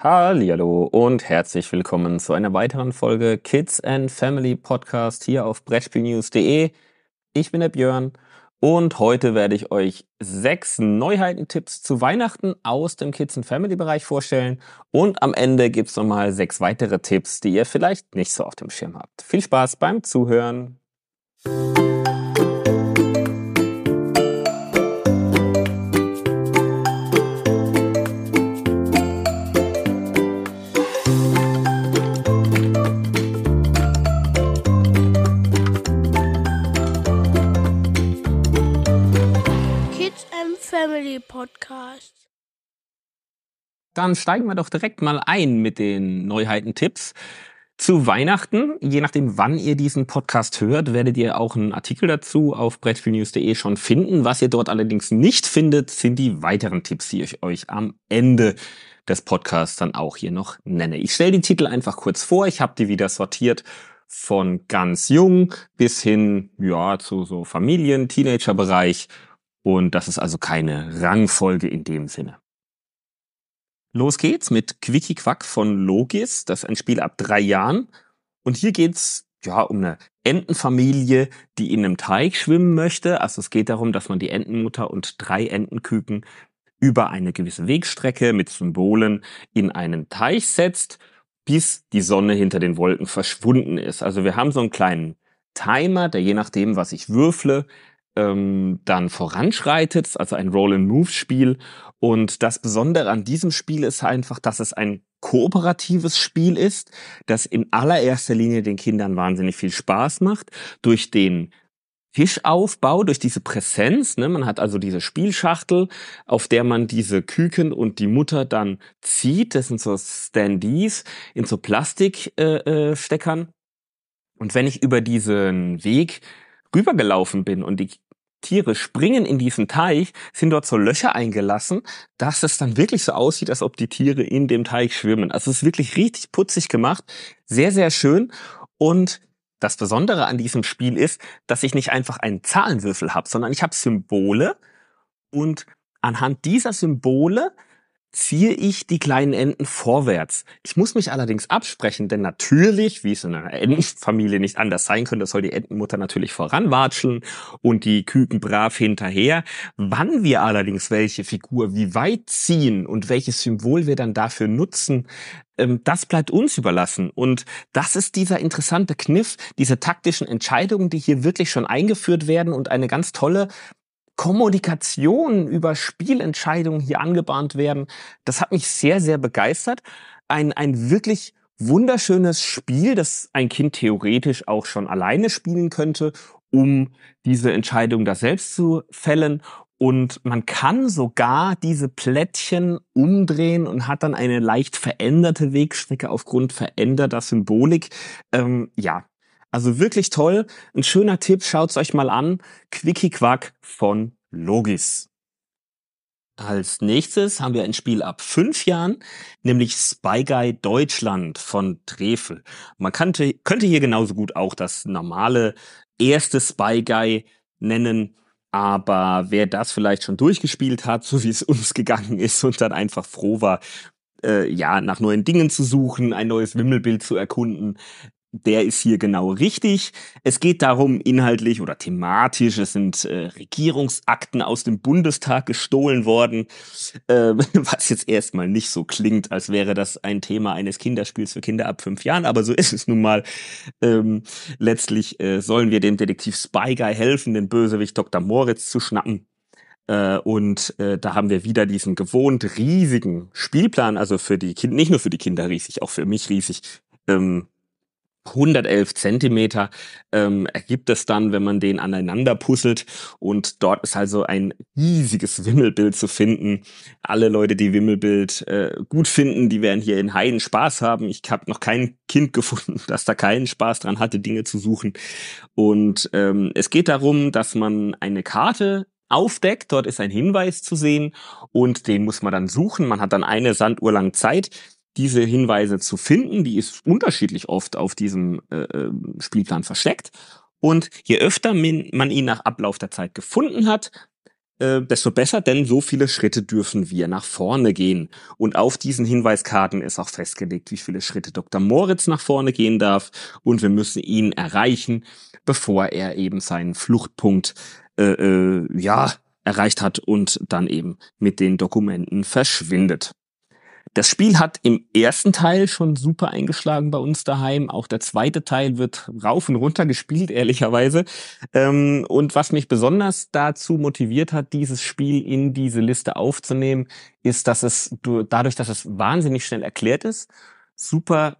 Hallo und herzlich willkommen zu einer weiteren Folge Kids and Family Podcast hier auf Brettspielnews.de. Ich bin der Björn und heute werde ich euch sechs Neuheiten-Tipps zu Weihnachten aus dem Kids and Family Bereich vorstellen und am Ende gibt es nochmal sechs weitere Tipps, die ihr vielleicht nicht so auf dem Schirm habt. Viel Spaß beim Zuhören! Musik Family Podcast. Dann steigen wir doch direkt mal ein mit den Neuheiten-Tipps. Zu Weihnachten, je nachdem, wann ihr diesen Podcast hört, werdet ihr auch einen Artikel dazu auf brettspielnews.de schon finden. Was ihr dort allerdings nicht findet, sind die weiteren Tipps, die ich euch am Ende des Podcasts dann auch hier noch nenne. Ich stelle die Titel einfach kurz vor. Ich habe die wieder sortiert von ganz jung bis hin ja zu so Familien, Teenager-Bereich und das ist also keine Rangfolge in dem Sinne. Los geht's mit Quickie Quack von Logis. Das ist ein Spiel ab drei Jahren. Und hier geht's ja, um eine Entenfamilie, die in einem Teich schwimmen möchte. Also es geht darum, dass man die Entenmutter und drei Entenküken über eine gewisse Wegstrecke mit Symbolen in einen Teich setzt, bis die Sonne hinter den Wolken verschwunden ist. Also wir haben so einen kleinen Timer, der je nachdem, was ich würfle, ähm, dann voranschreitet, also ein Roll-and-Move-Spiel. Und das Besondere an diesem Spiel ist einfach, dass es ein kooperatives Spiel ist, das in allererster Linie den Kindern wahnsinnig viel Spaß macht, durch den Fischaufbau, durch diese Präsenz. Ne? Man hat also diese Spielschachtel, auf der man diese Küken und die Mutter dann zieht. Das sind so Standees in so Plastiksteckern. Äh, äh, und wenn ich über diesen Weg rübergelaufen bin und die Tiere springen in diesen Teich, sind dort so Löcher eingelassen, dass es dann wirklich so aussieht, als ob die Tiere in dem Teich schwimmen. Also es ist wirklich richtig putzig gemacht, sehr, sehr schön. Und das Besondere an diesem Spiel ist, dass ich nicht einfach einen Zahlenwürfel habe, sondern ich habe Symbole und anhand dieser Symbole ziehe ich die kleinen Enten vorwärts. Ich muss mich allerdings absprechen, denn natürlich, wie es in einer Entenfamilie nicht anders sein könnte, soll die Entenmutter natürlich voranwatscheln und die Küken brav hinterher. Wann wir allerdings welche Figur wie weit ziehen und welches Symbol wir dann dafür nutzen, ähm, das bleibt uns überlassen. Und das ist dieser interessante Kniff, diese taktischen Entscheidungen, die hier wirklich schon eingeführt werden und eine ganz tolle Kommunikation über Spielentscheidungen hier angebahnt werden. Das hat mich sehr, sehr begeistert. Ein, ein wirklich wunderschönes Spiel, das ein Kind theoretisch auch schon alleine spielen könnte, um diese Entscheidung da selbst zu fällen. Und man kann sogar diese Plättchen umdrehen und hat dann eine leicht veränderte Wegstrecke aufgrund veränderter Symbolik. Ähm, ja, also wirklich toll. Ein schöner Tipp, schaut's euch mal an. Quickie Quack von Logis. Als nächstes haben wir ein Spiel ab fünf Jahren, nämlich Spy Guy Deutschland von Trefel. Man kannte, könnte hier genauso gut auch das normale erste Spy Guy nennen, aber wer das vielleicht schon durchgespielt hat, so wie es uns gegangen ist und dann einfach froh war, äh, ja, nach neuen Dingen zu suchen, ein neues Wimmelbild zu erkunden, der ist hier genau richtig. Es geht darum, inhaltlich oder thematisch, es sind äh, Regierungsakten aus dem Bundestag gestohlen worden, äh, was jetzt erstmal nicht so klingt, als wäre das ein Thema eines Kinderspiels für Kinder ab fünf Jahren, aber so ist es nun mal. Ähm, letztlich äh, sollen wir dem Detektiv Spyguy helfen, den Bösewicht Dr. Moritz zu schnappen. Äh, und äh, da haben wir wieder diesen gewohnt riesigen Spielplan, also für die Kinder, nicht nur für die Kinder riesig, auch für mich riesig, ähm, 111 Zentimeter ähm, ergibt es dann, wenn man den aneinander puzzelt. Und dort ist also ein riesiges Wimmelbild zu finden. Alle Leute, die Wimmelbild äh, gut finden, die werden hier in Heiden Spaß haben. Ich habe noch kein Kind gefunden, das da keinen Spaß dran hatte, Dinge zu suchen. Und ähm, es geht darum, dass man eine Karte aufdeckt. Dort ist ein Hinweis zu sehen und den muss man dann suchen. Man hat dann eine Sanduhr lang Zeit, diese Hinweise zu finden. Die ist unterschiedlich oft auf diesem äh, ähm, Spielplan versteckt. Und je öfter man ihn nach Ablauf der Zeit gefunden hat, äh, desto besser, denn so viele Schritte dürfen wir nach vorne gehen. Und auf diesen Hinweiskarten ist auch festgelegt, wie viele Schritte Dr. Moritz nach vorne gehen darf. Und wir müssen ihn erreichen, bevor er eben seinen Fluchtpunkt äh, äh, ja erreicht hat und dann eben mit den Dokumenten verschwindet. Das Spiel hat im ersten Teil schon super eingeschlagen bei uns daheim. Auch der zweite Teil wird rauf und runter gespielt, ehrlicherweise. Ähm, und was mich besonders dazu motiviert hat, dieses Spiel in diese Liste aufzunehmen, ist, dass es dadurch, dass es wahnsinnig schnell erklärt ist, super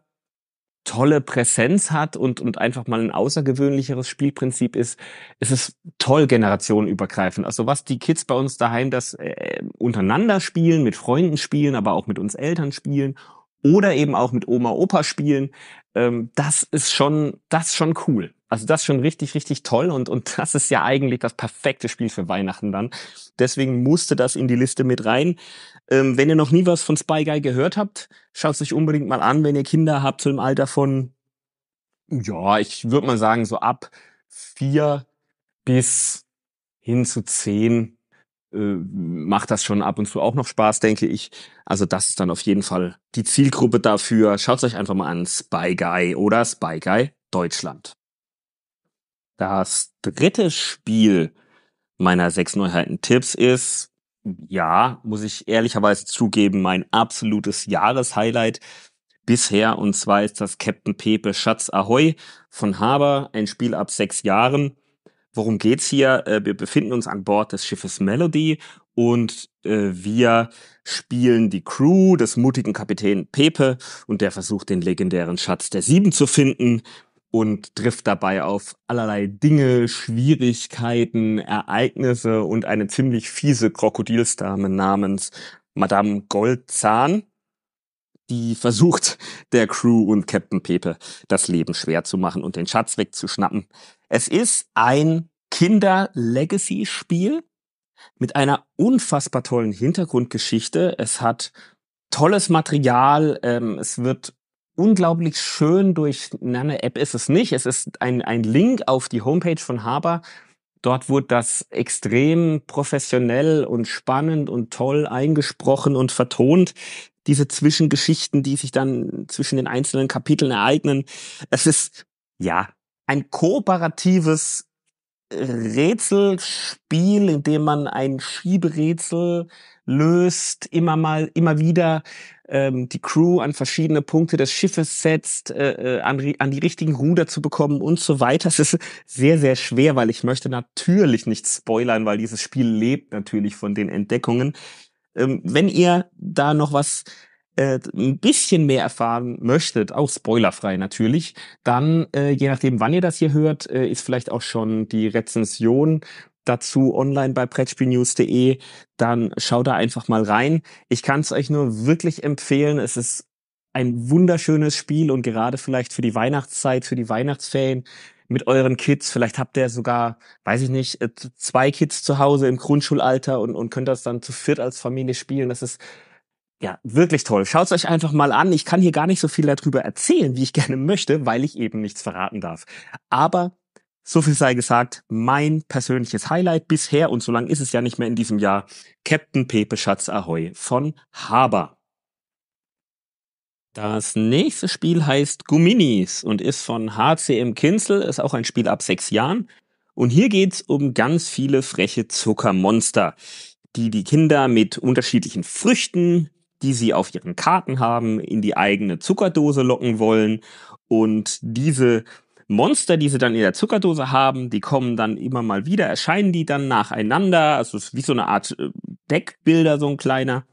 tolle Präsenz hat und, und einfach mal ein außergewöhnlicheres Spielprinzip ist, es ist toll generationenübergreifend. Also was die Kids bei uns daheim das äh, untereinander spielen, mit Freunden spielen, aber auch mit uns Eltern spielen oder eben auch mit Oma Opa spielen. Ähm, das ist schon, das ist schon cool. Also das ist schon richtig, richtig toll und, und das ist ja eigentlich das perfekte Spiel für Weihnachten dann. Deswegen musste das in die Liste mit rein. Ähm, wenn ihr noch nie was von Spy Guy gehört habt, schaut es euch unbedingt mal an, wenn ihr Kinder habt, so im Alter von, ja, ich würde mal sagen, so ab vier bis hin zu zehn äh, macht das schon ab und zu auch noch Spaß, denke ich. Also das ist dann auf jeden Fall die Zielgruppe dafür. Schaut euch einfach mal an Spy Guy oder Spy Guy Deutschland. Das dritte Spiel meiner sechs Neuheiten Tipps ist, ja, muss ich ehrlicherweise zugeben, mein absolutes Jahreshighlight bisher. Und zwar ist das Captain Pepe Schatz Ahoy von Haber, ein Spiel ab sechs Jahren worum geht's hier? Äh, wir befinden uns an Bord des Schiffes Melody und äh, wir spielen die Crew des mutigen Kapitän Pepe und der versucht den legendären Schatz der Sieben zu finden und trifft dabei auf allerlei Dinge, Schwierigkeiten, Ereignisse und eine ziemlich fiese Krokodilsdame namens Madame Goldzahn, die versucht, der Crew und Captain Pepe das Leben schwer zu machen und den Schatz wegzuschnappen. Es ist ein Kinder-Legacy-Spiel mit einer unfassbar tollen Hintergrundgeschichte. Es hat tolles Material. Ähm, es wird unglaublich schön durch, na, eine App ist es nicht. Es ist ein, ein Link auf die Homepage von Haber. Dort wurde das extrem professionell und spannend und toll eingesprochen und vertont. Diese Zwischengeschichten, die sich dann zwischen den einzelnen Kapiteln ereignen. Es ist, ja, ein kooperatives Rätselspiel, in dem man ein Schieberätsel löst, immer mal, immer wieder ähm, die Crew an verschiedene Punkte des Schiffes setzt, äh, äh an, an die richtigen Ruder zu bekommen und so weiter. Es ist sehr, sehr schwer, weil ich möchte natürlich nicht spoilern, weil dieses Spiel lebt natürlich von den Entdeckungen. Ähm, wenn ihr da noch was äh, ein bisschen mehr erfahren möchtet, auch spoilerfrei natürlich, dann, äh, je nachdem, wann ihr das hier hört, äh, ist vielleicht auch schon die Rezension dazu online bei brettspielnews.de, dann schaut da einfach mal rein. Ich kann es euch nur wirklich empfehlen. Es ist ein wunderschönes Spiel und gerade vielleicht für die Weihnachtszeit, für die Weihnachtsferien mit euren Kids. Vielleicht habt ihr sogar, weiß ich nicht, äh, zwei Kids zu Hause im Grundschulalter und, und könnt das dann zu viert als Familie spielen. Das ist ja, wirklich toll. Schaut's euch einfach mal an. Ich kann hier gar nicht so viel darüber erzählen, wie ich gerne möchte, weil ich eben nichts verraten darf. Aber so viel sei gesagt, mein persönliches Highlight bisher, und so lange ist es ja nicht mehr in diesem Jahr, Captain Pepe Schatz Ahoy von Haber. Das nächste Spiel heißt Guminis und ist von HCM Kinzel, ist auch ein Spiel ab sechs Jahren. Und hier geht's um ganz viele freche Zuckermonster, die die Kinder mit unterschiedlichen Früchten, die sie auf ihren Karten haben, in die eigene Zuckerdose locken wollen. Und diese Monster, die sie dann in der Zuckerdose haben, die kommen dann immer mal wieder, erscheinen die dann nacheinander. Also es ist wie so eine Art äh, Deckbilder, so ein kleiner.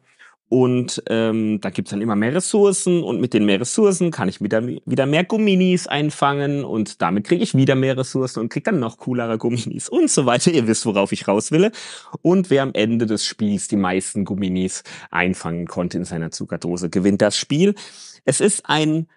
Und ähm, da gibt's dann immer mehr Ressourcen und mit den mehr Ressourcen kann ich wieder, wieder mehr Gumminis einfangen und damit kriege ich wieder mehr Ressourcen und kriege dann noch coolere Gumminis und so weiter. Ihr wisst, worauf ich raus will. Und wer am Ende des Spiels die meisten Gumminis einfangen konnte in seiner Zuckerdose, gewinnt das Spiel. Es ist ein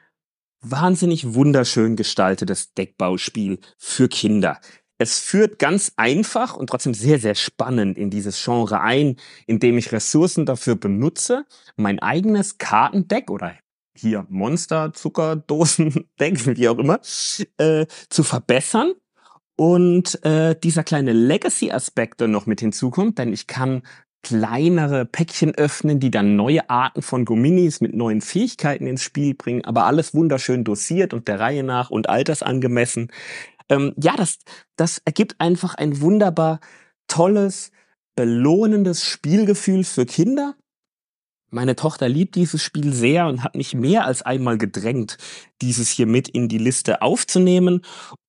wahnsinnig wunderschön gestaltetes Deckbauspiel für Kinder. Es führt ganz einfach und trotzdem sehr, sehr spannend in dieses Genre ein, indem ich Ressourcen dafür benutze, mein eigenes Kartendeck oder hier Monster, Zuckerdosen, Deck, wie auch immer, äh, zu verbessern. Und äh, dieser kleine Legacy-Aspekt dann noch mit hinzukommt, denn ich kann kleinere Päckchen öffnen, die dann neue Arten von Gominis mit neuen Fähigkeiten ins Spiel bringen, aber alles wunderschön dosiert und der Reihe nach und altersangemessen. Ähm, ja, das, das ergibt einfach ein wunderbar tolles, belohnendes Spielgefühl für Kinder. Meine Tochter liebt dieses Spiel sehr und hat mich mehr als einmal gedrängt, dieses hier mit in die Liste aufzunehmen.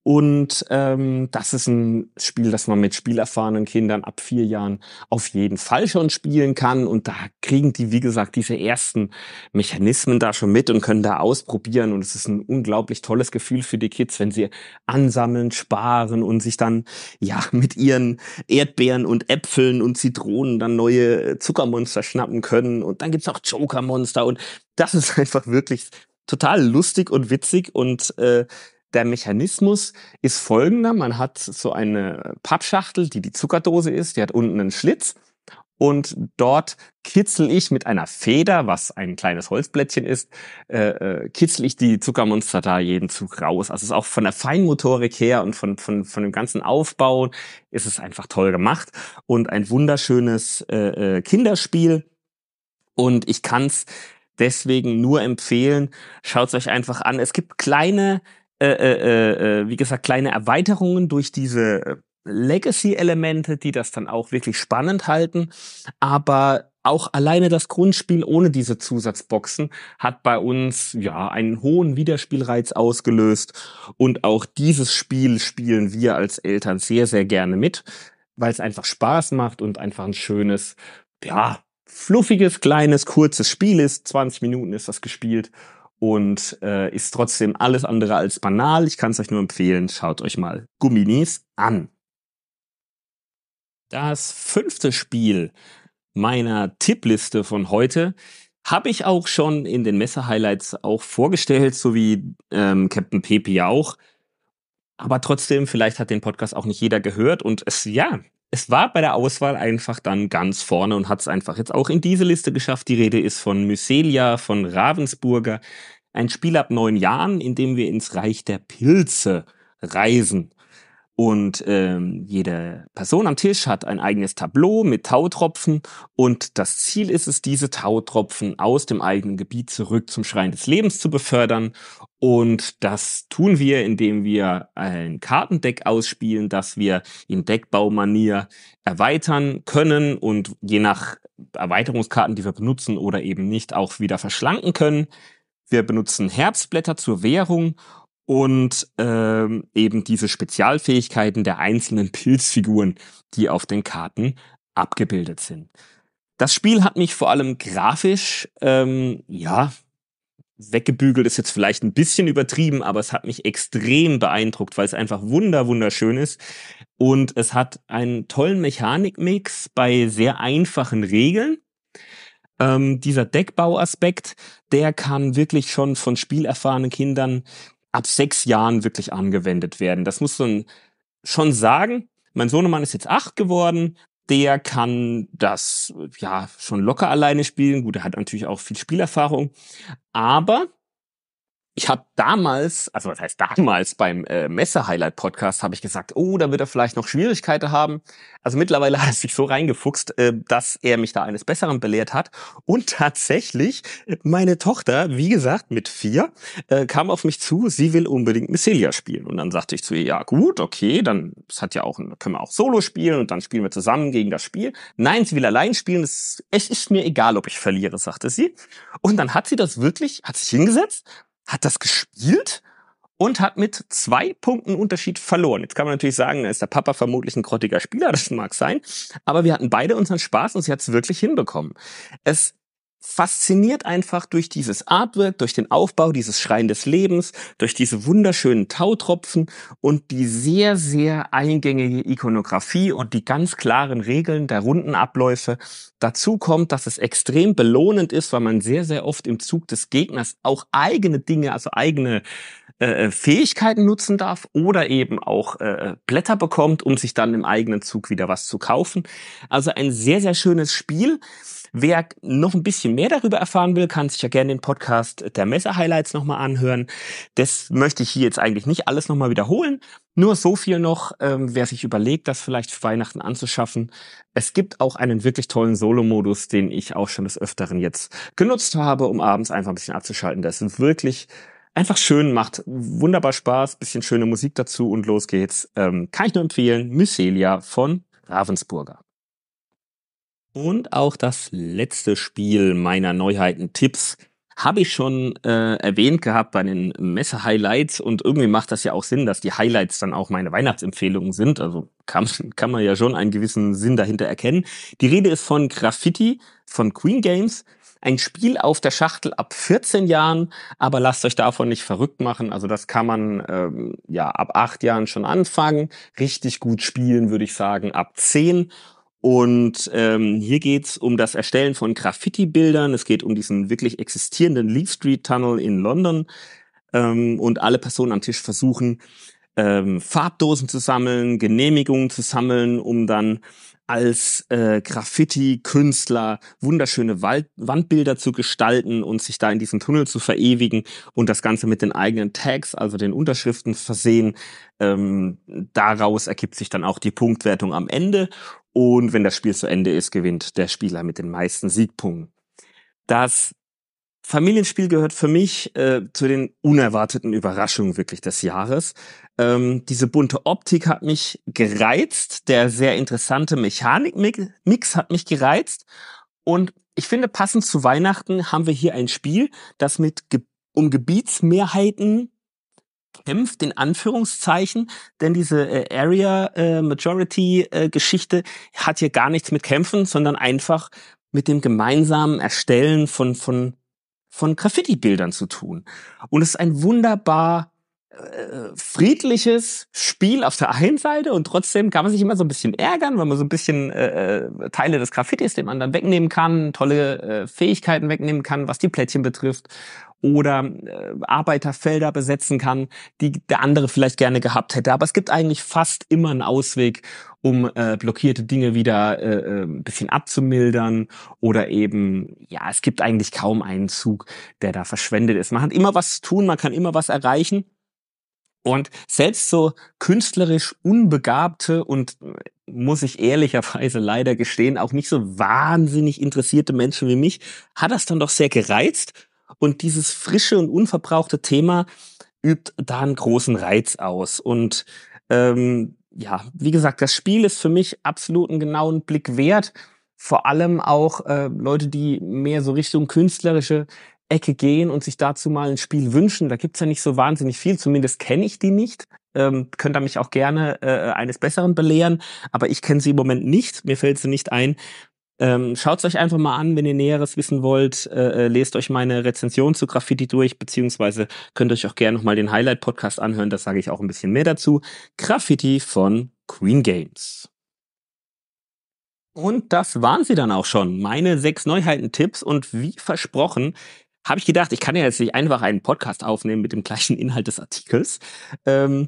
Und ähm, das ist ein Spiel, das man mit spielerfahrenen Kindern ab vier Jahren auf jeden Fall schon spielen kann. Und da kriegen die, wie gesagt, diese ersten Mechanismen da schon mit und können da ausprobieren. Und es ist ein unglaublich tolles Gefühl für die Kids, wenn sie ansammeln, sparen und sich dann ja mit ihren Erdbeeren und Äpfeln und Zitronen dann neue Zuckermonster schnappen können. Und dann gibt's auch Jokermonster. Und das ist einfach wirklich total lustig und witzig und äh, der Mechanismus ist folgender. Man hat so eine Pappschachtel, die die Zuckerdose ist, die hat unten einen Schlitz und dort kitzel ich mit einer Feder, was ein kleines Holzblättchen ist, äh, äh, kitzel ich die Zuckermonster da jeden Zug raus. Also es ist auch von der Feinmotorik her und von, von, von dem ganzen Aufbau ist es einfach toll gemacht und ein wunderschönes äh, äh Kinderspiel. Und ich kann's deswegen nur empfehlen, schaut es euch einfach an. Es gibt kleine, äh, äh, äh, äh wie gesagt, kleine Erweiterungen durch diese äh, Legacy-Elemente, die das dann auch wirklich spannend halten. Aber auch alleine das Grundspiel ohne diese Zusatzboxen hat bei uns ja einen hohen Wiederspielreiz ausgelöst. Und auch dieses Spiel spielen wir als Eltern sehr, sehr gerne mit, weil es einfach Spaß macht und einfach ein schönes, ja, fluffiges, kleines, kurzes Spiel ist. 20 Minuten ist das gespielt und äh, ist trotzdem alles andere als banal. Ich kann es euch nur empfehlen, schaut euch mal Gumminis an. Das fünfte Spiel meiner Tippliste von heute habe ich auch schon in den Messe-Highlights auch vorgestellt, so wie ähm, Captain Pepe auch. Aber trotzdem, vielleicht hat den Podcast auch nicht jeder gehört und es ja, es war bei der Auswahl einfach dann ganz vorne und hat es einfach jetzt auch in diese Liste geschafft. Die Rede ist von Mycelia, von Ravensburger. Ein Spiel ab neun Jahren, in dem wir ins Reich der Pilze reisen. Und ähm, jede Person am Tisch hat ein eigenes Tableau mit Tautropfen und das Ziel ist es, diese Tautropfen aus dem eigenen Gebiet zurück zum Schrein des Lebens zu befördern. Und das tun wir, indem wir ein Kartendeck ausspielen, das wir in Deckbaumanier erweitern können und je nach Erweiterungskarten, die wir benutzen oder eben nicht, auch wieder verschlanken können. Wir benutzen Herbstblätter zur Währung und ähm, eben diese Spezialfähigkeiten der einzelnen Pilzfiguren, die auf den Karten abgebildet sind. Das Spiel hat mich vor allem grafisch, ähm, ja, weggebügelt ist jetzt vielleicht ein bisschen übertrieben, aber es hat mich extrem beeindruckt, weil es einfach wunder wunderschön ist und es hat einen tollen Mechanikmix bei sehr einfachen Regeln. Ähm, dieser Deckbauaspekt, der kann wirklich schon von spielerfahrenen Kindern ab sechs Jahren wirklich angewendet werden. Das muss man schon sagen. Mein Sohnemann ist jetzt acht geworden. Der kann das ja schon locker alleine spielen. Gut, er hat natürlich auch viel Spielerfahrung. Aber ich habe damals, also was heißt damals beim äh, Messe-Highlight-Podcast, habe ich gesagt, oh, da wird er vielleicht noch Schwierigkeiten haben. Also mittlerweile hat er sich so reingefuchst, äh, dass er mich da eines Besseren belehrt hat. Und tatsächlich, meine Tochter, wie gesagt, mit vier, äh, kam auf mich zu, sie will unbedingt Misselia spielen. Und dann sagte ich zu ihr, ja gut, okay, dann das hat ja auch, können wir auch Solo spielen und dann spielen wir zusammen gegen das Spiel. Nein, sie will allein spielen, es ist mir egal, ob ich verliere, sagte sie. Und dann hat sie das wirklich, hat sich hingesetzt, hat das gespielt und hat mit zwei Punkten Unterschied verloren. Jetzt kann man natürlich sagen, da ist der Papa vermutlich ein grottiger Spieler, das mag sein, aber wir hatten beide unseren Spaß und sie hat es wirklich hinbekommen. Es fasziniert einfach durch dieses Artwork, durch den Aufbau dieses Schrein des Lebens, durch diese wunderschönen Tautropfen und die sehr, sehr eingängige Ikonografie und die ganz klaren Regeln der Rundenabläufe. Dazu kommt, dass es extrem belohnend ist, weil man sehr, sehr oft im Zug des Gegners auch eigene Dinge, also eigene äh, äh, Fähigkeiten nutzen darf oder eben auch äh, äh, Blätter bekommt, um sich dann im eigenen Zug wieder was zu kaufen. Also ein sehr, sehr schönes Spiel. Wer noch ein bisschen mehr darüber erfahren will, kann sich ja gerne den Podcast der Messer-Highlights nochmal anhören. Das möchte ich hier jetzt eigentlich nicht alles nochmal wiederholen. Nur so viel noch, ähm, wer sich überlegt, das vielleicht für Weihnachten anzuschaffen. Es gibt auch einen wirklich tollen Solo-Modus, den ich auch schon des Öfteren jetzt genutzt habe, um abends einfach ein bisschen abzuschalten. Das sind wirklich einfach schön, macht wunderbar Spaß, bisschen schöne Musik dazu und los geht's. Ähm, kann ich nur empfehlen, Mycelia von Ravensburger. Und auch das letzte Spiel meiner Neuheiten-Tipps habe ich schon äh, erwähnt gehabt bei den Messe-Highlights und irgendwie macht das ja auch Sinn, dass die Highlights dann auch meine Weihnachtsempfehlungen sind. Also kann, kann man ja schon einen gewissen Sinn dahinter erkennen. Die Rede ist von Graffiti von Queen Games. Ein Spiel auf der Schachtel ab 14 Jahren, aber lasst euch davon nicht verrückt machen. Also das kann man ähm, ja ab 8 Jahren schon anfangen. Richtig gut spielen würde ich sagen ab 10. Und ähm, hier geht's um das Erstellen von Graffiti-Bildern. Es geht um diesen wirklich existierenden Leaf Street Tunnel in London. Ähm, und alle Personen am Tisch versuchen, ähm, Farbdosen zu sammeln, Genehmigungen zu sammeln, um dann als äh, Graffiti-Künstler wunderschöne Wald Wandbilder zu gestalten und sich da in diesem Tunnel zu verewigen und das Ganze mit den eigenen Tags, also den Unterschriften versehen. Ähm, daraus ergibt sich dann auch die Punktwertung am Ende und wenn das Spiel zu Ende ist, gewinnt der Spieler mit den meisten Siegpunkten. Das Familienspiel gehört für mich äh, zu den unerwarteten Überraschungen wirklich des Jahres. Ähm, diese bunte Optik hat mich gereizt, der sehr interessante Mechanikmix hat mich gereizt und ich finde, passend zu Weihnachten haben wir hier ein Spiel, das mit Ge um Gebietsmehrheiten kämpft, in Anführungszeichen, denn diese äh, Area äh, Majority äh, Geschichte hat hier gar nichts mit kämpfen, sondern einfach mit dem gemeinsamen Erstellen von, von von Graffiti-Bildern zu tun. Und es ist ein wunderbar äh, friedliches Spiel auf der einen Seite und trotzdem kann man sich immer so ein bisschen ärgern, weil man so ein bisschen äh, äh Teile des Graffitis dem anderen wegnehmen kann, tolle äh, Fähigkeiten wegnehmen kann, was die Plättchen betrifft oder äh, Arbeiterfelder besetzen kann, die der andere vielleicht gerne gehabt hätte. Aber es gibt eigentlich fast immer einen Ausweg, um äh, blockierte Dinge wieder äh, ähm, ein bisschen abzumildern oder eben, ja, es gibt eigentlich kaum einen Zug, der da verschwendet ist. Man hat immer was zu tun, man kann immer was erreichen. Und selbst so künstlerisch Unbegabte und äh, muss ich ehrlicherweise leider gestehen, auch nicht so wahnsinnig interessierte Menschen wie mich, hat das dann doch sehr gereizt und dieses frische und unverbrauchte Thema übt da einen großen Reiz aus. Und ähm, ja, wie gesagt, das Spiel ist für mich absolut einen genauen Blick wert. Vor allem auch äh, Leute, die mehr so Richtung künstlerische Ecke gehen und sich dazu mal ein Spiel wünschen. Da gibt's ja nicht so wahnsinnig viel, zumindest kenne ich die nicht. Ähm, könnt ihr mich auch gerne äh, eines Besseren belehren, aber ich kenne sie im Moment nicht, mir fällt sie nicht ein. Ähm, Schaut euch einfach mal an, wenn ihr Näheres wissen wollt. Äh, äh, lest euch meine Rezension zu Graffiti durch, beziehungsweise könnt euch auch gerne nochmal den Highlight-Podcast anhören. Da sage ich auch ein bisschen mehr dazu. Graffiti von Queen Games. Und das waren sie dann auch schon. Meine sechs Neuheiten-Tipps und wie versprochen habe ich gedacht, ich kann ja jetzt nicht einfach einen Podcast aufnehmen mit dem gleichen Inhalt des Artikels. Ähm,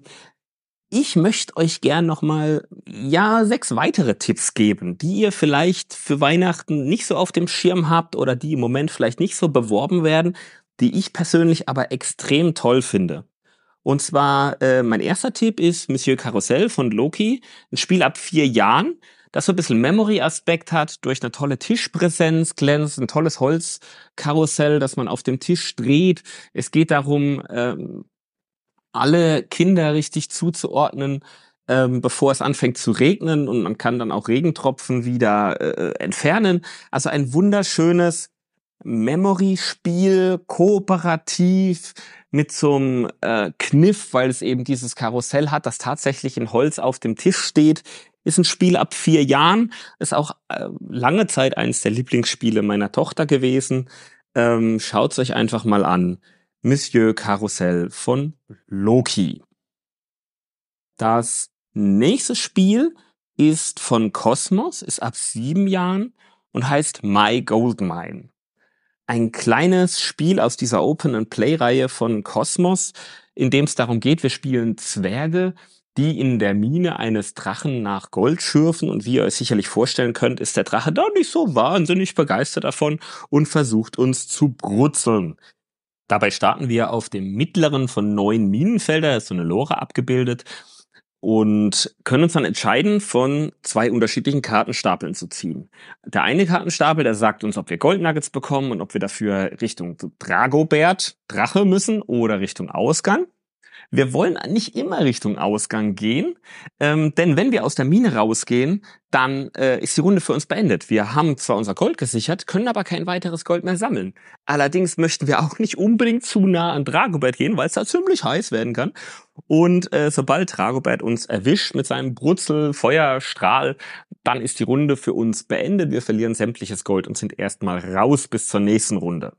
ich möchte euch gern nochmal, ja, sechs weitere Tipps geben, die ihr vielleicht für Weihnachten nicht so auf dem Schirm habt oder die im Moment vielleicht nicht so beworben werden, die ich persönlich aber extrem toll finde. Und zwar, äh, mein erster Tipp ist Monsieur Carousel von Loki, ein Spiel ab vier Jahren, das so ein bisschen Memory-Aspekt hat, durch eine tolle Tischpräsenz glänzt, ein tolles Holzkarussell, das man auf dem Tisch dreht. Es geht darum, ähm, alle Kinder richtig zuzuordnen, ähm, bevor es anfängt zu regnen und man kann dann auch Regentropfen wieder äh, entfernen. Also ein wunderschönes Memory-Spiel, kooperativ, mit so einem äh, Kniff, weil es eben dieses Karussell hat, das tatsächlich in Holz auf dem Tisch steht. Ist ein Spiel ab vier Jahren, ist auch äh, lange Zeit eines der Lieblingsspiele meiner Tochter gewesen. Ähm, schaut's euch einfach mal an. Monsieur Karussell von Loki. Das nächste Spiel ist von Cosmos, ist ab sieben Jahren und heißt My Goldmine. Ein kleines Spiel aus dieser Open and Play Reihe von Cosmos, in dem es darum geht, wir spielen Zwerge, die in der Mine eines Drachen nach Gold schürfen. Und wie ihr euch sicherlich vorstellen könnt, ist der Drache da nicht so wahnsinnig begeistert davon und versucht uns zu brutzeln. Dabei starten wir auf dem mittleren von neun Minenfelder, ist so eine Lore abgebildet, und können uns dann entscheiden, von zwei unterschiedlichen Kartenstapeln zu ziehen. Der eine Kartenstapel, der sagt uns, ob wir Goldnuggets bekommen und ob wir dafür Richtung Dragobert, Drache müssen oder Richtung Ausgang. Wir wollen nicht immer Richtung Ausgang gehen, ähm, denn wenn wir aus der Mine rausgehen, dann äh, ist die Runde für uns beendet. Wir haben zwar unser Gold gesichert, können aber kein weiteres Gold mehr sammeln. Allerdings möchten wir auch nicht unbedingt zu nah an Dragobert gehen, weil es da ziemlich heiß werden kann. Und äh, sobald Dragobert uns erwischt mit seinem Brutzel, Feuerstrahl, dann ist die Runde für uns beendet. Wir verlieren sämtliches Gold und sind erstmal raus bis zur nächsten Runde.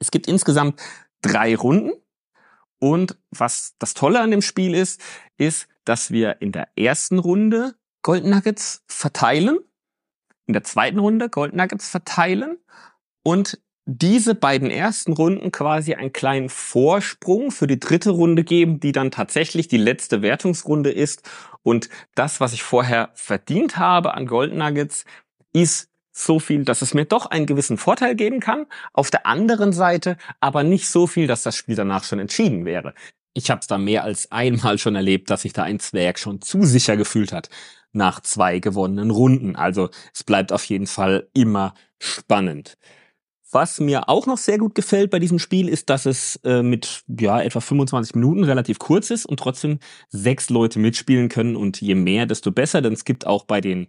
Es gibt insgesamt drei Runden. Und was das Tolle an dem Spiel ist, ist, dass wir in der ersten Runde Gold Nuggets verteilen, in der zweiten Runde Gold Nuggets verteilen und diese beiden ersten Runden quasi einen kleinen Vorsprung für die dritte Runde geben, die dann tatsächlich die letzte Wertungsrunde ist. Und das, was ich vorher verdient habe an Gold Nuggets, ist so viel, dass es mir doch einen gewissen Vorteil geben kann, auf der anderen Seite aber nicht so viel, dass das Spiel danach schon entschieden wäre. Ich habe es da mehr als einmal schon erlebt, dass sich da ein Zwerg schon zu sicher gefühlt hat nach zwei gewonnenen Runden. Also es bleibt auf jeden Fall immer spannend. Was mir auch noch sehr gut gefällt bei diesem Spiel ist, dass es äh, mit ja etwa 25 Minuten relativ kurz ist und trotzdem sechs Leute mitspielen können und je mehr, desto besser. Denn es gibt auch bei den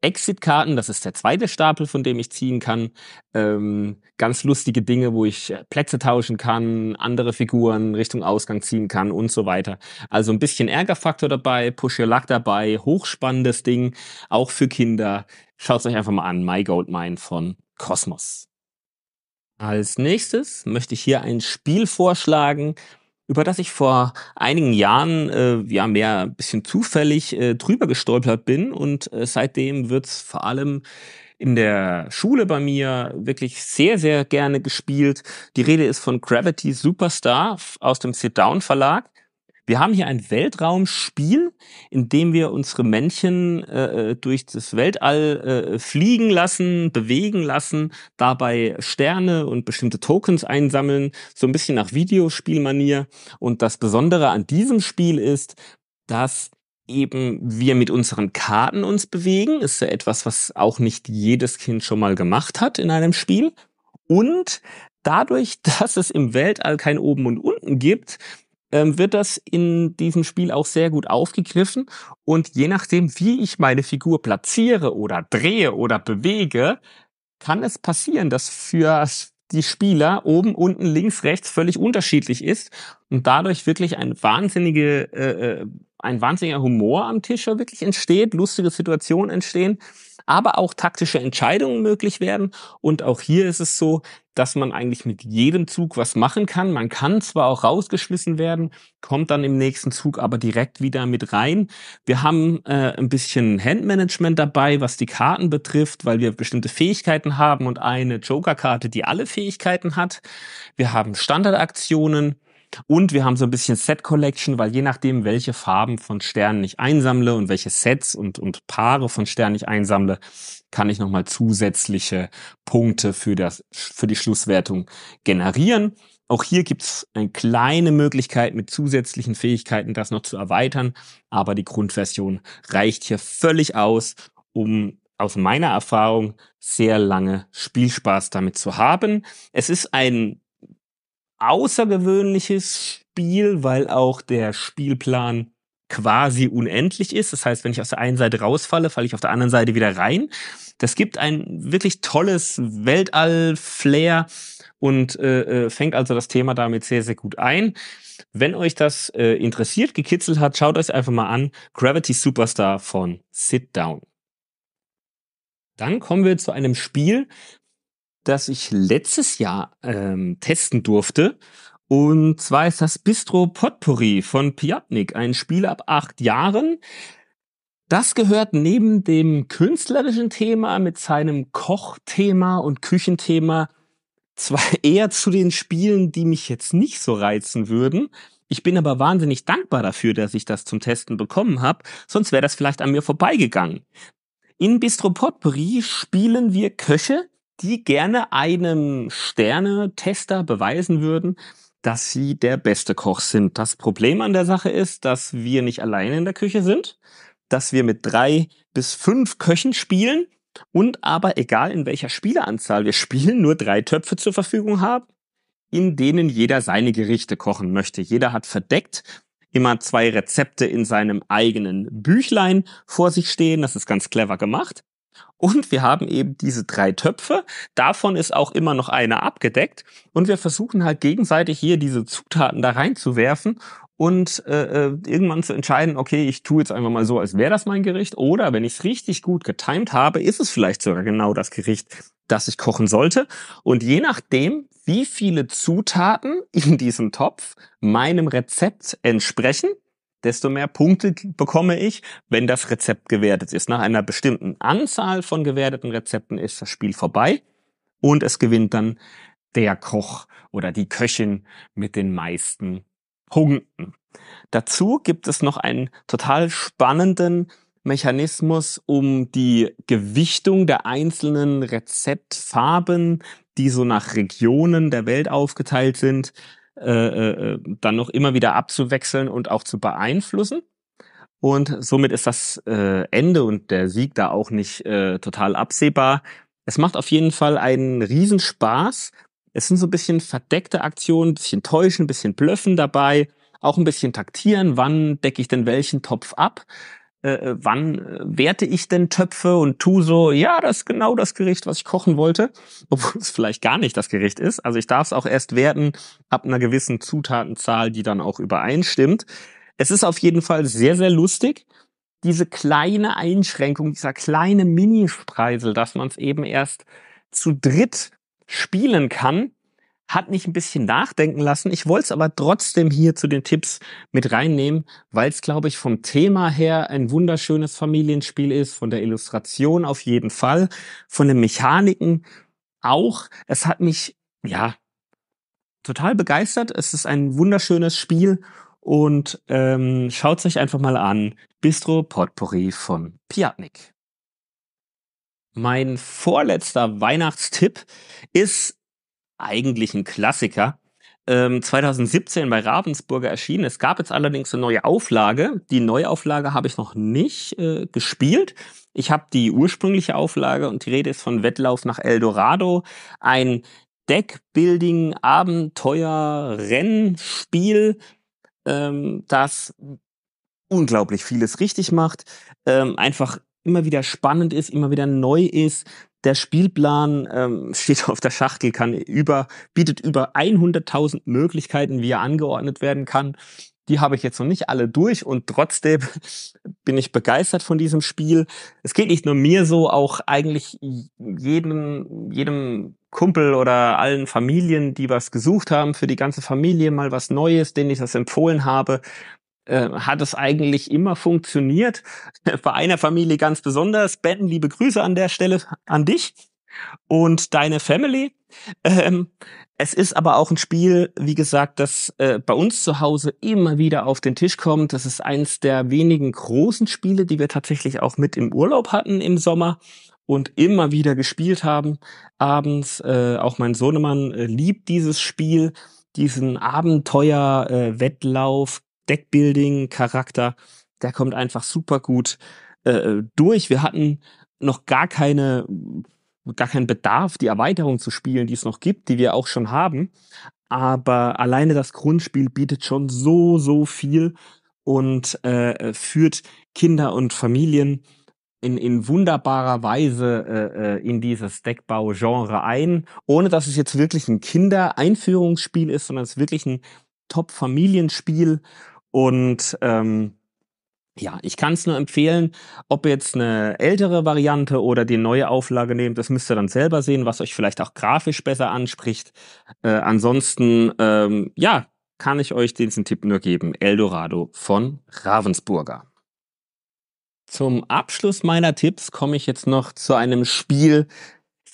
Exit-Karten, das ist der zweite Stapel, von dem ich ziehen kann. Ähm, ganz lustige Dinge, wo ich äh, Plätze tauschen kann, andere Figuren Richtung Ausgang ziehen kann und so weiter. Also ein bisschen Ärgerfaktor dabei, Push Your Luck dabei, hochspannendes Ding, auch für Kinder. Schaut es euch einfach mal an, My Gold Mine von Cosmos. Als nächstes möchte ich hier ein Spiel vorschlagen, über das ich vor einigen Jahren äh, ja mehr ein bisschen zufällig äh, drüber gestolpert bin und äh, seitdem wird's vor allem in der Schule bei mir wirklich sehr, sehr gerne gespielt. Die Rede ist von Gravity Superstar aus dem Sit-Down Verlag. Wir haben hier ein Weltraumspiel, in dem wir unsere Männchen äh, äh, durch das Weltall äh, fliegen lassen, bewegen lassen, dabei Sterne und bestimmte Tokens einsammeln, so ein bisschen nach Videospielmanier. Und das Besondere an diesem Spiel ist, dass eben wir mit unseren Karten uns bewegen, ist ja etwas, was auch nicht jedes Kind schon mal gemacht hat in einem Spiel. Und dadurch, dass es im Weltall kein Oben und Unten gibt, ähm, wird das in diesem Spiel auch sehr gut aufgegriffen. Und je nachdem, wie ich meine Figur platziere oder drehe oder bewege, kann es passieren, dass für die Spieler oben, unten, links, rechts völlig unterschiedlich ist und dadurch wirklich eine wahnsinnige äh, äh ein wahnsinniger Humor am Tisch ja wirklich entsteht, lustige Situationen entstehen, aber auch taktische Entscheidungen möglich werden. Und auch hier ist es so, dass man eigentlich mit jedem Zug was machen kann. Man kann zwar auch rausgeschmissen werden, kommt dann im nächsten Zug aber direkt wieder mit rein. Wir haben äh, ein bisschen Handmanagement dabei, was die Karten betrifft, weil wir bestimmte Fähigkeiten haben und eine Joker-Karte, die alle Fähigkeiten hat. Wir haben Standardaktionen und wir haben so ein bisschen Set Collection, weil je nachdem, welche Farben von Sternen ich einsammle und welche Sets und, und Paare von Sternen ich einsammle, kann ich nochmal zusätzliche Punkte für, das, für die Schlusswertung generieren. Auch hier gibt's eine kleine Möglichkeit mit zusätzlichen Fähigkeiten, das noch zu erweitern, aber die Grundversion reicht hier völlig aus, um aus meiner Erfahrung sehr lange Spielspaß damit zu haben. Es ist ein außergewöhnliches Spiel, weil auch der Spielplan quasi unendlich ist. Das heißt, wenn ich aus der einen Seite rausfalle, falle ich auf der anderen Seite wieder rein. Das gibt ein wirklich tolles Weltall-Flair und äh, äh fängt also das Thema damit sehr, sehr gut ein. Wenn euch das äh, interessiert, gekitzelt hat, schaut euch einfach mal an. Gravity Superstar von Sit Down. Dann kommen wir zu einem Spiel, das ich letztes Jahr ähm, testen durfte. Und zwar ist das Bistro Potpourri von Piatnik, ein Spiel ab acht Jahren. Das gehört neben dem künstlerischen Thema mit seinem Kochthema und Küchenthema zwar eher zu den Spielen, die mich jetzt nicht so reizen würden. Ich bin aber wahnsinnig dankbar dafür, dass ich das zum Testen bekommen habe, sonst wäre das vielleicht an mir vorbeigegangen. In Bistro Potpourri spielen wir Köche, die gerne einem Sterne-Tester beweisen würden, dass sie der beste Koch sind. Das Problem an der Sache ist, dass wir nicht alleine in der Küche sind, dass wir mit drei bis fünf Köchen spielen und aber egal in welcher Spieleranzahl wir spielen, nur drei Töpfe zur Verfügung haben, in denen jeder seine Gerichte kochen möchte. Jeder hat verdeckt immer zwei Rezepte in seinem eigenen Büchlein vor sich stehen. Das ist ganz clever gemacht. Und wir haben eben diese drei Töpfe. Davon ist auch immer noch einer abgedeckt. Und wir versuchen halt gegenseitig hier diese Zutaten da reinzuwerfen und äh, äh irgendwann zu entscheiden, okay, ich tue jetzt einfach mal so, als wäre das mein Gericht. Oder wenn ich es richtig gut getimt habe, ist es vielleicht sogar genau das Gericht, das ich kochen sollte. Und je nachdem, wie viele Zutaten in diesem Topf meinem Rezept entsprechen, desto mehr Punkte bekomme ich, wenn das Rezept gewertet ist. Nach einer bestimmten Anzahl von gewerteten Rezepten ist das Spiel vorbei und es gewinnt dann der Koch oder die Köchin mit den meisten Punkten. Dazu gibt es noch einen total spannenden Mechanismus, um die Gewichtung der einzelnen Rezeptfarben, die so nach Regionen der Welt aufgeteilt sind, äh, äh, äh, dann noch immer wieder abzuwechseln und auch zu beeinflussen. Und somit ist das äh, Ende und der Sieg da auch nicht äh, total absehbar. Es macht auf jeden Fall einen Riesenspaß. Es sind so ein bisschen verdeckte Aktionen, ein bisschen täuschen, ein bisschen blöffen dabei, auch ein bisschen taktieren, wann decke ich denn welchen Topf ab. Äh, äh, wann äh, werte ich denn Töpfe und tu so, ja, das ist genau das Gericht, was ich kochen wollte, obwohl es vielleicht gar nicht das Gericht ist. Also ich darf es auch erst werten ab einer gewissen Zutatenzahl, die dann auch übereinstimmt. Es ist auf jeden Fall sehr, sehr lustig, diese kleine Einschränkung, dieser kleine Minispreisel, dass man es eben erst zu dritt spielen kann, hat mich ein bisschen nachdenken lassen. Ich wollte es aber trotzdem hier zu den Tipps mit reinnehmen, weil es, glaube ich, vom Thema her ein wunderschönes Familienspiel ist, von der Illustration auf jeden Fall, von den Mechaniken auch. Es hat mich, ja, total begeistert. Es ist ein wunderschönes Spiel und ähm, schaut es euch einfach mal an. Bistro Potpourri von Piatnik. Mein vorletzter Weihnachtstipp ist eigentlich ein Klassiker. 2017 ähm, bei Ravensburger erschienen. Es gab jetzt allerdings eine neue Auflage. Die Neuauflage habe ich noch nicht äh, gespielt. Ich habe die ursprüngliche Auflage und die Rede ist von Wettlauf nach Eldorado. Ein Deckbuilding, Abenteuer, Rennspiel, ähm, das unglaublich vieles richtig macht, ähm, einfach immer wieder spannend ist, immer wieder neu ist, der Spielplan ähm, steht auf der Schachtel, kann über, bietet über 100.000 Möglichkeiten, wie er angeordnet werden kann. Die habe ich jetzt noch nicht alle durch und trotzdem bin ich begeistert von diesem Spiel. Es geht nicht nur mir so, auch eigentlich jedem, jedem Kumpel oder allen Familien, die was gesucht haben, für die ganze Familie mal was Neues, denen ich das empfohlen habe. Äh, hat es eigentlich immer funktioniert. Bei einer Familie ganz besonders. Ben, liebe Grüße an der Stelle an dich und deine Family. Ähm, es ist aber auch ein Spiel, wie gesagt, das äh, bei uns zu Hause immer wieder auf den Tisch kommt. Das ist eins der wenigen großen Spiele, die wir tatsächlich auch mit im Urlaub hatten im Sommer und immer wieder gespielt haben abends. Äh, auch mein Sohnemann äh, liebt dieses Spiel, diesen Abenteuer-Wettlauf äh, Deckbuilding-Charakter, der kommt einfach super gut äh, äh, durch. Wir hatten noch gar keine gar keinen Bedarf, die Erweiterung zu spielen, die es noch gibt, die wir auch schon haben. Aber alleine das Grundspiel bietet schon so, so viel und äh, äh führt Kinder und Familien in, in wunderbarer Weise äh, äh, in dieses Deckbau-Genre ein, ohne dass es jetzt wirklich ein Kindereinführungsspiel ist, sondern es ist wirklich ein Top-Familienspiel und ähm, ja, ich kann es nur empfehlen, ob ihr jetzt eine ältere Variante oder die neue Auflage nehmt, das müsst ihr dann selber sehen, was euch vielleicht auch grafisch besser anspricht. Äh, ansonsten, ähm, ja, kann ich euch diesen Tipp nur geben. Eldorado von Ravensburger. Zum Abschluss meiner Tipps komme ich jetzt noch zu einem Spiel,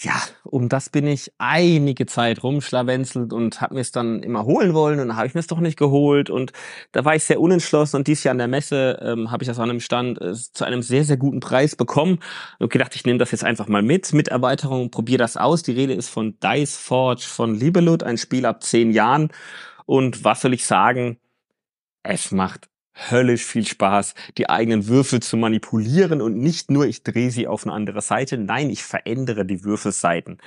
ja, um das bin ich einige Zeit rumschlawenzelt und habe mir es dann immer holen wollen und habe ich mir es doch nicht geholt und da war ich sehr unentschlossen und dieses Jahr an der Messe ähm, habe ich das an einem Stand äh, zu einem sehr, sehr guten Preis bekommen und gedacht, ich nehme das jetzt einfach mal mit, mit Erweiterung, probiere das aus. Die Rede ist von Dice Forge von Liebelud, ein Spiel ab zehn Jahren und was soll ich sagen, es macht höllisch viel Spaß, die eigenen Würfel zu manipulieren und nicht nur ich drehe sie auf eine andere Seite, nein, ich verändere die Würfelseiten.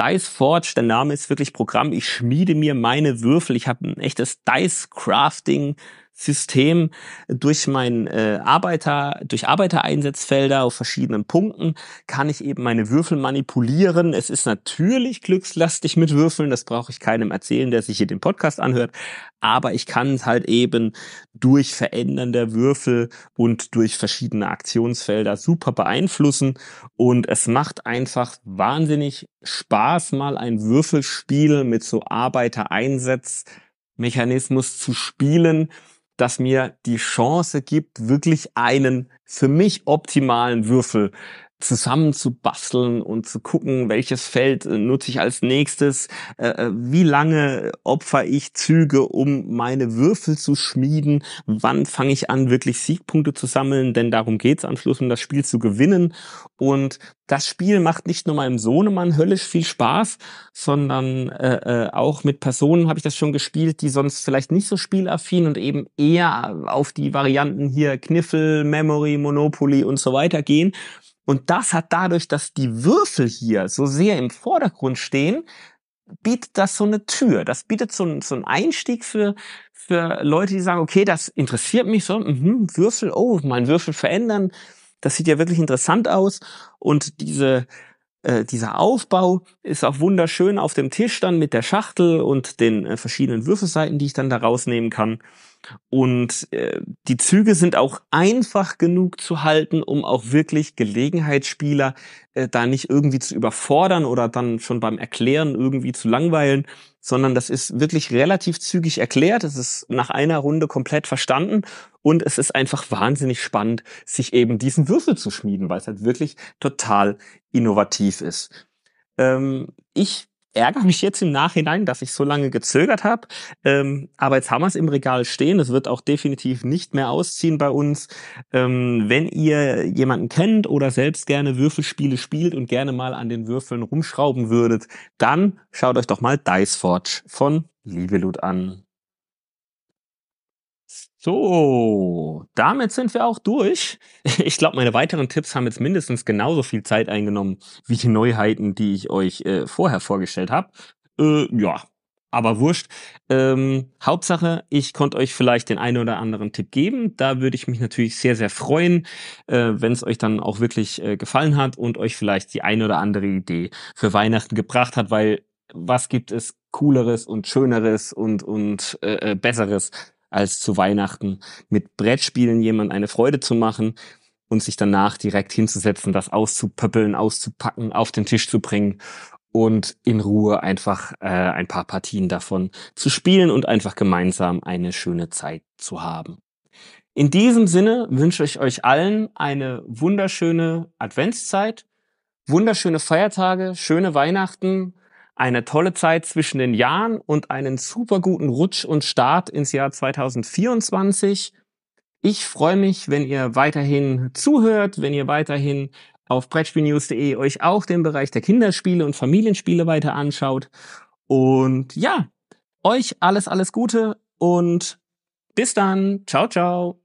Dice Forge, der Name ist wirklich Programm, ich schmiede mir meine Würfel, ich habe ein echtes Dice Crafting System durch mein äh, Arbeiter, durch Arbeitereinsatzfelder auf verschiedenen Punkten kann ich eben meine Würfel manipulieren. Es ist natürlich glückslastig mit Würfeln, das brauche ich keinem erzählen, der sich hier den Podcast anhört, aber ich kann es halt eben durch Verändern der Würfel und durch verschiedene Aktionsfelder super beeinflussen und es macht einfach wahnsinnig Spaß, mal ein Würfelspiel mit so Arbeitereinsatzmechanismus zu spielen das mir die Chance gibt, wirklich einen für mich optimalen Würfel zusammenzubasteln und zu gucken, welches Feld äh, nutze ich als nächstes, äh, äh, wie lange opfer ich Züge, um meine Würfel zu schmieden, wann fange ich an, wirklich Siegpunkte zu sammeln, denn darum geht's am Schluss, um das Spiel zu gewinnen. Und das Spiel macht nicht nur meinem Sohnemann höllisch viel Spaß, sondern äh, auch mit Personen habe ich das schon gespielt, die sonst vielleicht nicht so spielaffin und eben eher auf die Varianten hier Kniffel, Memory, Monopoly und so weiter gehen. Und das hat dadurch, dass die Würfel hier so sehr im Vordergrund stehen, bietet das so eine Tür. Das bietet so, so einen Einstieg für, für Leute, die sagen, okay, das interessiert mich so, mhm, Würfel, oh, mein Würfel verändern. Das sieht ja wirklich interessant aus. Und diese, äh, dieser Aufbau ist auch wunderschön auf dem Tisch dann mit der Schachtel und den äh, verschiedenen Würfelseiten, die ich dann da rausnehmen kann. Und äh, die Züge sind auch einfach genug zu halten, um auch wirklich Gelegenheitsspieler äh, da nicht irgendwie zu überfordern oder dann schon beim Erklären irgendwie zu langweilen, sondern das ist wirklich relativ zügig erklärt. Es ist nach einer Runde komplett verstanden und es ist einfach wahnsinnig spannend, sich eben diesen Würfel zu schmieden, weil es halt wirklich total innovativ ist. Ähm, ich ärgere mich jetzt im Nachhinein, dass ich so lange gezögert habe. Ähm, aber jetzt haben wir es im Regal stehen. Es wird auch definitiv nicht mehr ausziehen bei uns. Ähm, wenn ihr jemanden kennt oder selbst gerne Würfelspiele spielt und gerne mal an den Würfeln rumschrauben würdet, dann schaut euch doch mal Dice Forge von Liebelud an. So, damit sind wir auch durch. Ich glaube, meine weiteren Tipps haben jetzt mindestens genauso viel Zeit eingenommen wie die Neuheiten, die ich euch äh, vorher vorgestellt habe. Äh, ja, aber wurscht. Ähm, Hauptsache, ich konnte euch vielleicht den einen oder anderen Tipp geben. Da würde ich mich natürlich sehr, sehr freuen, äh, wenn es euch dann auch wirklich äh, gefallen hat und euch vielleicht die eine oder andere Idee für Weihnachten gebracht hat, weil was gibt es cooleres und schöneres und, und äh, äh besseres als zu Weihnachten mit Brettspielen jemand eine Freude zu machen und sich danach direkt hinzusetzen, das auszupöppeln, auszupacken, auf den Tisch zu bringen und in Ruhe einfach äh, ein paar Partien davon zu spielen und einfach gemeinsam eine schöne Zeit zu haben. In diesem Sinne wünsche ich euch allen eine wunderschöne Adventszeit, wunderschöne Feiertage, schöne Weihnachten, eine tolle Zeit zwischen den Jahren und einen super guten Rutsch und Start ins Jahr 2024. Ich freue mich, wenn ihr weiterhin zuhört, wenn ihr weiterhin auf brettspielnews.de euch auch den Bereich der Kinderspiele und Familienspiele weiter anschaut. Und ja, euch alles, alles Gute und bis dann. Ciao, ciao.